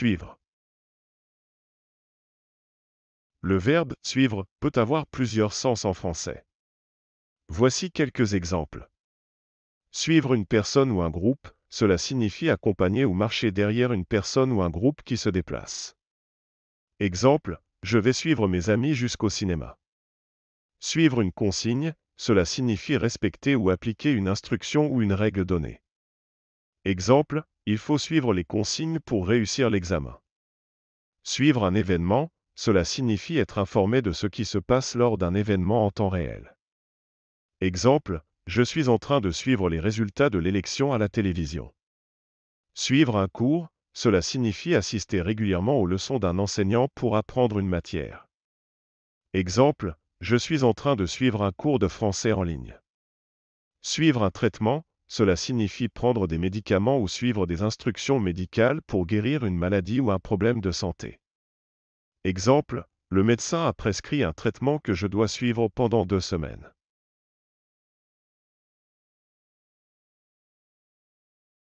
Suivre. Le verbe suivre peut avoir plusieurs sens en français. Voici quelques exemples. Suivre une personne ou un groupe, cela signifie accompagner ou marcher derrière une personne ou un groupe qui se déplace. Exemple, je vais suivre mes amis jusqu'au cinéma. Suivre une consigne, cela signifie respecter ou appliquer une instruction ou une règle donnée. Exemple, il faut suivre les consignes pour réussir l'examen. Suivre un événement, cela signifie être informé de ce qui se passe lors d'un événement en temps réel. Exemple, je suis en train de suivre les résultats de l'élection à la télévision. Suivre un cours, cela signifie assister régulièrement aux leçons d'un enseignant pour apprendre une matière. Exemple, je suis en train de suivre un cours de français en ligne. Suivre un traitement, cela signifie prendre des médicaments ou suivre des instructions médicales pour guérir une maladie ou un problème de santé. Exemple, le médecin a prescrit un traitement que je dois suivre pendant deux semaines.